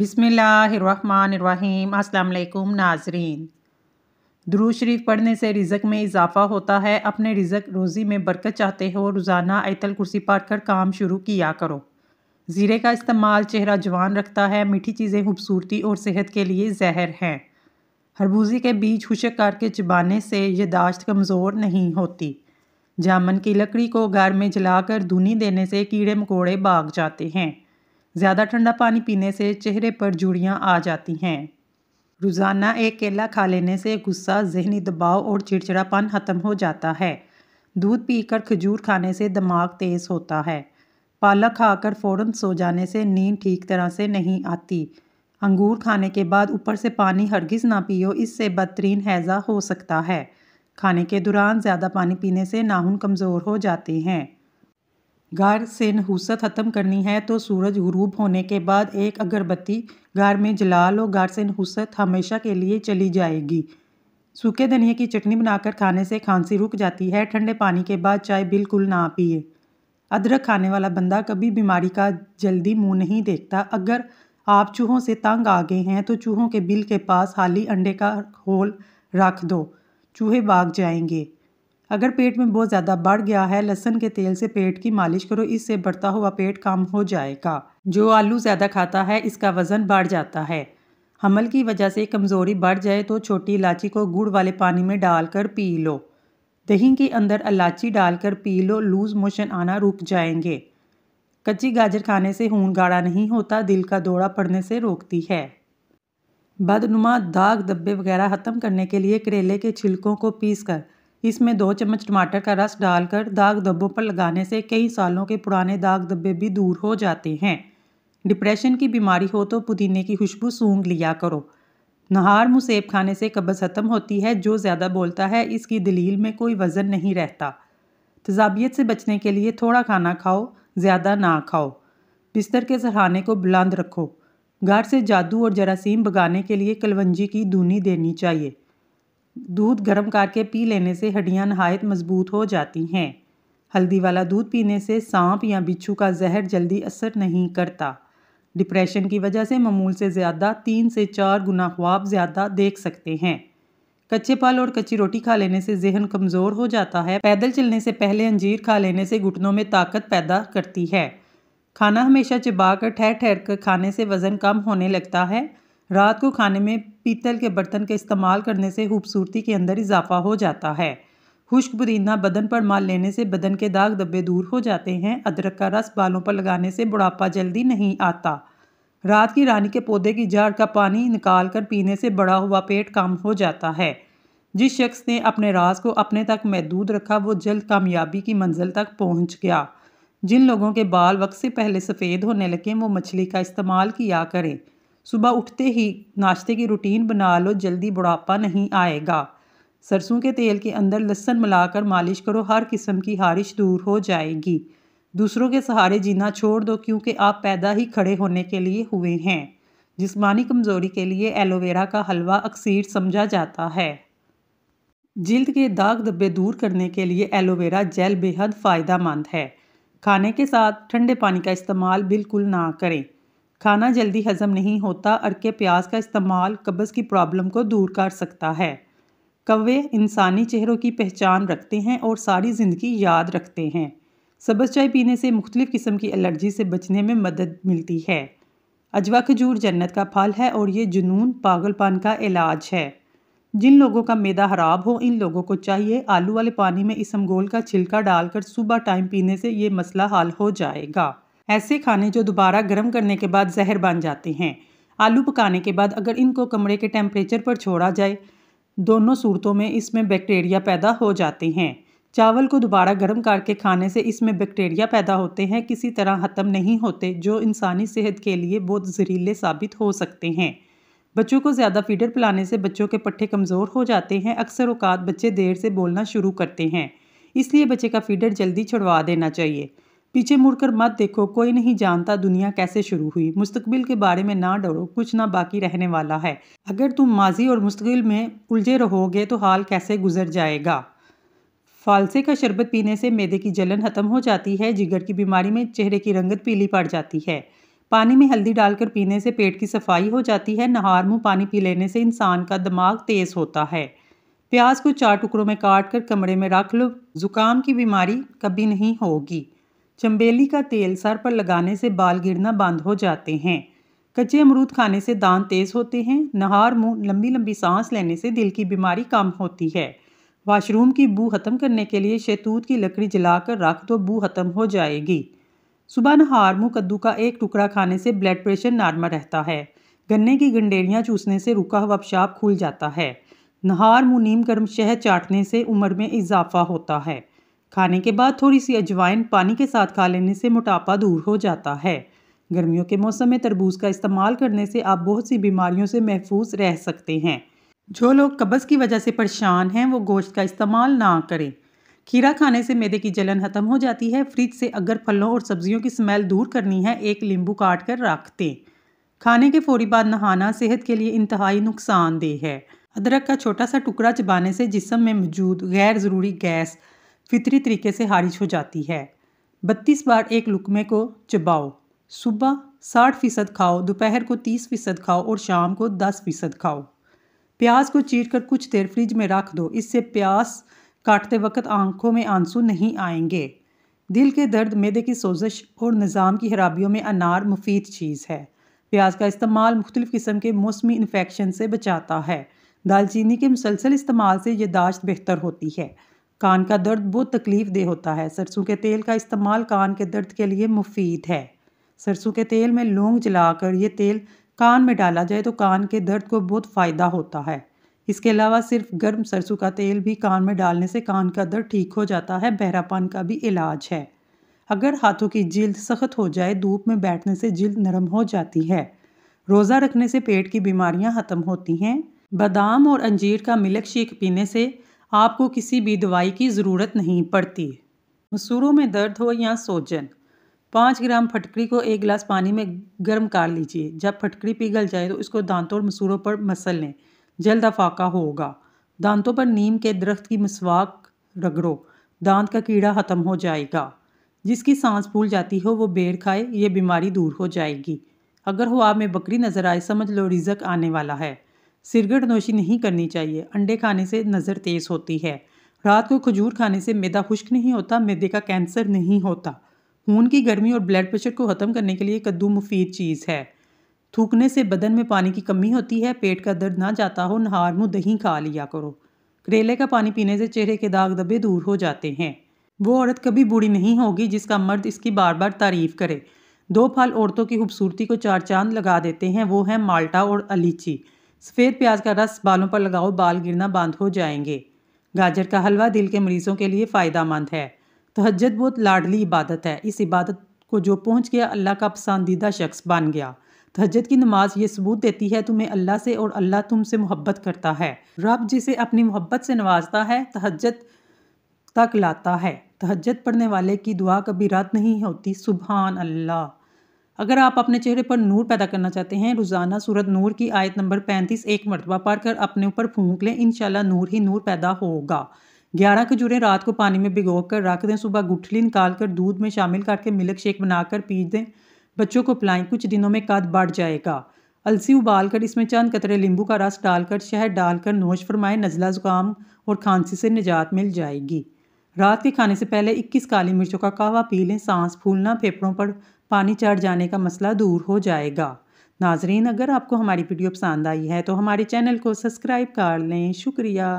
बिसमीम् अल्लाम नाजरीन दरू शरीफ पढ़ने से रिज़क में इजाफ़ा होता है अपने रिज़क रोज़ी में बरकत चाहते हो रोज़ाना आयतल कुर्सी पाट कर काम शुरू किया करो ज़ीरे का इस्तेमाल चेहरा जवान रखता है मीठी चीज़ें खूबसूरती और सेहत के लिए जहर हैं हरबूजी के बीज खुशक करके चबाने से यदाश्त कमज़ोर नहीं होती जामन की लकड़ी को घर में जलाकर धुनी देने से कीड़े मकोड़े भाग जाते हैं ज़्यादा ठंडा पानी पीने से चेहरे पर झुड़ियाँ आ जाती हैं रोज़ाना एक केला खा लेने से गुस्सा जहनी दबाव और चिड़चिड़ापन ख़त्म हो जाता है दूध पीकर खजूर खाने से दिमाग तेज़ होता है पालक खाकर फ़ौरन सो जाने से नींद ठीक तरह से नहीं आती अंगूर खाने के बाद ऊपर से पानी हरगिज़ ना पियो इससे बदतरीन हैज़ा हो सकता है खाने के दौरान ज़्यादा पानी पीने से नाहन कमज़ोर हो जाते हैं घर से नहूसत ख़त्म करनी है तो सूरज ग़ुरूब होने के बाद एक अगरबत्ती घर में जला लो घर से नहूसत हमेशा के लिए चली जाएगी सूखे धनिए की चटनी बनाकर खाने से खांसी रुक जाती है ठंडे पानी के बाद चाय बिल्कुल ना पिए अदरक खाने वाला बंदा कभी बीमारी का जल्दी मुंह नहीं देखता अगर आप चूहों से तंग आ गए हैं तो चूहों के बिल के पास हाली अंडे का होल रख दो चूहे भाग जाएंगे अगर पेट में बहुत ज़्यादा बढ़ गया है लहसन के तेल से पेट की मालिश करो इससे बढ़ता हुआ पेट कम हो जाएगा जो आलू ज़्यादा खाता है इसका वज़न बढ़ जाता है हमल की वजह से कमज़ोरी बढ़ जाए तो छोटी इलायची को गुड़ वाले पानी में डालकर पी लो दही के अंदर इलायची डालकर पी लो लूज़ मोशन आना रुक जाएंगे कच्ची गाजर खाने से हून गाढ़ा नहीं होता दिल का दौरा पड़ने से रोकती है बदनुमा दाग धब्बे वगैरह ख़त्म करने के लिए करेले के छिलकों को पीस कर इसमें दो चम्मच टमाटर का रस डालकर दाग धब्बों पर लगाने से कई सालों के पुराने दाग धब्बे भी दूर हो जाते हैं डिप्रेशन की बीमारी हो तो पुदीने की खुशबू सूंघ लिया करो नहार मुँह सेब खाने से कब्ज़ ख़त्म होती है जो ज़्यादा बोलता है इसकी दलील में कोई वज़न नहीं रहता तजाबियत से बचने के लिए थोड़ा खाना खाओ ज़्यादा ना खाओ बिस्तर के सहाने को बुलंद रखो घर से जादू और जरासीम भगाने के लिए कलवंजी की दूनी देनी चाहिए दूध गर्म करके पी लेने से हड्डियां नहायत मजबूत हो जाती हैं हल्दी वाला दूध पीने से सांप या बिच्छू का जहर जल्दी असर नहीं करता डिप्रेशन की वजह से मामूल से ज़्यादा तीन से चार गुना ख्वाब ज़्यादा देख सकते हैं कच्चे फल और कच्ची रोटी खा लेने से जहन कमज़ोर हो जाता है पैदल चलने से पहले अंजीर खा लेने से घुटनों में ताकत पैदा करती है खाना हमेशा चिबा कर ठहर ठहर कर खाने से वज़न कम होने लगता है रात को खाने में पीतल के बर्तन का इस्तेमाल करने से खूबसूरती के अंदर इजाफा हो जाता है खुश्क पुदीना बदन पर माल लेने से बदन के दाग दब्बे दूर हो जाते हैं अदरक का रस बालों पर लगाने से बुढ़ापा जल्दी नहीं आता रात की रानी के पौधे की जाड़ का पानी निकाल कर पीने से बड़ा हुआ पेट कम हो जाता है जिस शख्स ने अपने राज को अपने तक महदूद रखा वो जल्द कामयाबी की मंजिल तक पहुंच गया जिन लोगों के बाल वक्त से पहले सफ़ेद होने लगे वो मछली का इस्तेमाल किया करें सुबह उठते ही नाश्ते की रूटीन बना लो जल्दी बुढ़ापा नहीं आएगा सरसों के तेल के अंदर लहसन मिलाकर मालिश करो हर किस्म की हारिश दूर हो जाएगी दूसरों के सहारे जीना छोड़ दो क्योंकि आप पैदा ही खड़े होने के लिए हुए हैं जिस्मानी कमज़ोरी के लिए एलोवेरा का हलवा अक्सर समझा जाता है जिल्द के दाग धब्बे दूर करने के लिए एलोवेरा जेल बेहद फ़ायदा मंद है खाने के साथ ठंडे पानी का इस्तेमाल बिल्कुल ना करें खाना जल्दी हज़म नहीं होता के प्याज का इस्तेमाल कब्ज़ की प्रॉब्लम को दूर कर सकता है कवे इंसानी चेहरों की पहचान रखते हैं और सारी ज़िंदगी याद रखते हैं सब्ज़ चाय पीने से मुख्तलिफ़ किस्म की एलर्जी से बचने में मदद मिलती है अजवा खजूर जन्नत का फल है और ये जुनून पागलपन का इलाज है जिन लोगों का मैदा ख़राब हो इन लोगों को चाहिए आलू वाले पानी में इसमगोल का छिलका डालकर सुबह टाइम पीने से ये मसला हल हो जाएगा ऐसे खाने जो दोबारा गर्म करने के बाद जहर बन जाते हैं आलू पकाने के बाद अगर इनको कमरे के टेम्परेचर पर छोड़ा जाए दोनों सूरतों में इसमें बैक्टीरिया पैदा हो जाते हैं चावल को दोबारा गर्म करके खाने से इसमें बैक्टीरिया पैदा होते हैं किसी तरह ख़त्म नहीं होते जो इंसानी सेहत के लिए बहुत ज़हरीले साबित हो सकते हैं बच्चों को ज़्यादा फीडर पिलाने से बच्चों के पट्टे कमज़ोर हो जाते हैं अक्सर औकात बच्चे देर से बोलना शुरू करते हैं इसलिए बच्चे का फीडर जल्दी छुड़वा देना चाहिए पीछे मुड़कर मत देखो कोई नहीं जानता दुनिया कैसे शुरू हुई मुस्तकबिल के बारे में ना डरो कुछ ना बाकी रहने वाला है अगर तुम माजी और मुस्तकबिल में उलझे रहोगे तो हाल कैसे गुजर जाएगा फालसे का शरबत पीने से मैदे की जलन खत्म हो जाती है जिगर की बीमारी में चेहरे की रंगत पीली पड़ जाती है पानी में हल्दी डालकर पीने से पेट की सफाई हो जाती है नहार मुँह पानी पी लेने से इंसान का दिमाग तेज़ होता है प्याज को चार टुकड़ों में काट कर कमरे में रख लो ज़ुकाम की बीमारी कभी नहीं होगी चंबेली का तेल सर पर लगाने से बाल गिरना बंद हो जाते हैं कच्चे अमरूद खाने से दांत तेज़ होते हैं नहार मुंह लंबी लंबी सांस लेने से दिल की बीमारी कम होती है वाशरूम की बू ख़त्म करने के लिए शैतूत की लकड़ी जलाकर रख दो बू ख़त्म हो जाएगी सुबह नहार मुँह कद्दू का एक टुकड़ा खाने से ब्लड प्रेशर नॉर्मल रहता है गन्ने की गंडेरियाँ चूसने से रुका हुआ पेशाब खुल जाता है नहार मुँह नीम गर्म शहद चाटने से उम्र में इजाफा होता है खाने के बाद थोड़ी सी अजवाइन पानी के साथ खा लेने से मोटापा दूर हो जाता है गर्मियों के मौसम में तरबूज का इस्तेमाल करने से आप बहुत सी बीमारियों से महफूज रह सकते हैं जो लोग कब्ज़ की वजह से परेशान हैं वो गोश्त का इस्तेमाल ना करें खीरा खाने से मैदे की जलन ख़त्म हो जाती है फ्रिज से अगर फलों और सब्जियों की स्मेल दूर करनी है एक नींबू काट कर रख दें खाने के फौरी बाद नहाना सेहत के लिए इंतहाई नुकसानदेह है अदरक का छोटा सा टुकड़ा चबाने से जिसम में मौजूद गैर ज़रूरी गैस फितरी तरीके से हारिश हो जाती है बत्तीस बार एक लुकमे को चबाओ सुबह साठ फ़ीसद खाओ दोपहर को तीस फ़ीसद खाओ और शाम को दस फ़ीसद खाओ प्याज को चीर कर कुछ देर फ्रिज में रख दो इससे प्यास काटते वक्त आंखों में आंसू नहीं आएंगे दिल के दर्द मैदे की सोजिश और निज़ाम की खराबियों में अनार मुफीद चीज़ है प्याज का इस्तेमाल मुख्तलिफ़ किस्म के मौसमी इन्फेक्शन से बचाता है दालचीनी के मुसलसल इस्तेमाल से यह दाश्त बेहतर होती है कान का दर्द बहुत तकलीफ़ देह होता है सरसों के तेल का इस्तेमाल कान के दर्द के लिए मुफीद है सरसों के तेल में लौंग जलाकर ये तेल कान में डाला जाए तो कान के दर्द को बहुत फ़ायदा होता है इसके अलावा सिर्फ गर्म सरसों का तेल भी कान में डालने से कान का दर्द ठीक हो जाता है बहरापन का भी इलाज है अगर हाथों की जिल्द सख्त हो जाए धूप में बैठने से जिल्द नरम हो जाती है रोज़ा रखने से पेट की बीमारियां ख़त्म होती हैं बादाम और अंजीर का मिल्क शेक पीने से आपको किसी भी दवाई की ज़रूरत नहीं पड़ती मसूरों में दर्द हो या सोजन पाँच ग्राम फटकड़ी को एक गिलास पानी में गर्म कर लीजिए जब फटकड़ी पिघल जाए तो इसको दांतों और मसूरों पर मसल लें जल्द अफाका होगा दांतों पर नीम के दरख्त की मसवाक रगड़ो दांत का कीड़ा ख़त्म हो जाएगा जिसकी सांस फूल जाती हो वो बेर खाए ये बीमारी दूर हो जाएगी अगर हो आप में बकरी नज़र आए समझ लो रिजक आने वाला है सिरगट नोशी नहीं करनी चाहिए अंडे खाने से नज़र तेज़ होती है रात को खजूर खाने से मैदा खुश्क नहीं होता मैदे का कैंसर नहीं होता खून की गर्मी और ब्लड प्रेशर को ख़त्म करने के लिए कद्दू मुफीद चीज़ है थूकने से बदन में पानी की कमी होती है पेट का दर्द ना जाता हो नहार मुँह दही खा लिया करो करेले का पानी पीने से चेहरे के दाग दबे दूर हो जाते हैं वो औरत कभी बूढ़ी नहीं होगी जिसका मर्द इसकी बार बार तारीफ करे दो फल औरतों की खूबसूरती को चार चांद लगा देते हैं वो हैं माल्टा और अलीची सफ़ेद प्याज का रस बालों पर लगाओ बाल गिरना बंद हो जाएंगे गाजर का हलवा दिल के मरीज़ों के लिए फ़ायदा मंद है तहजद बहुत लाडली इबादत है इस इबादत को जो पहुँच गया अल्लाह का पसंदीदा शख्स बन गया तहजद की नमाज ये सबूत देती है तुम्हें अल्लाह से और अल्लाह तुमसे मोहब्बत करता है रब जिसे अपनी मोहब्बत से नवाजता है तहजद तक लाता है तहजद पढ़ने वाले की दुआ कभी रात नहीं होती सुबहान अल्लाह अगर आप अपने चेहरे पर नूर पैदा करना चाहते हैं रोज़ाना सूरत नूर की आयत नंबर पैंतीस एक मरतबा पढ़ कर अपने ऊपर फूंक लें इन नूर ही नूर पैदा होगा ग्यारह खजूरें रात को पानी में भिगो कर रख दें सुबह गुठली निकाल कर दूध में शामिल करके मिल्क शेक बनाकर पी दें बच्चों को पिलाएं कुछ दिनों में कद बढ़ जाएगा अलसी उबाल कर इसमें चंद कतरे नींबू का रस डालकर शहद डालकर नोश फरमाएं नज़ला ज़ुकाम और खांसी से निजात मिल जाएगी रात के खाने से पहले 21 काली मिर्चों का कहवा पी लें सांस फूलना फेफड़ों पर पानी चढ़ जाने का मसला दूर हो जाएगा नाजरीन अगर आपको हमारी वीडियो पसंद आई है तो हमारे चैनल को सब्सक्राइब कर लें शुक्रिया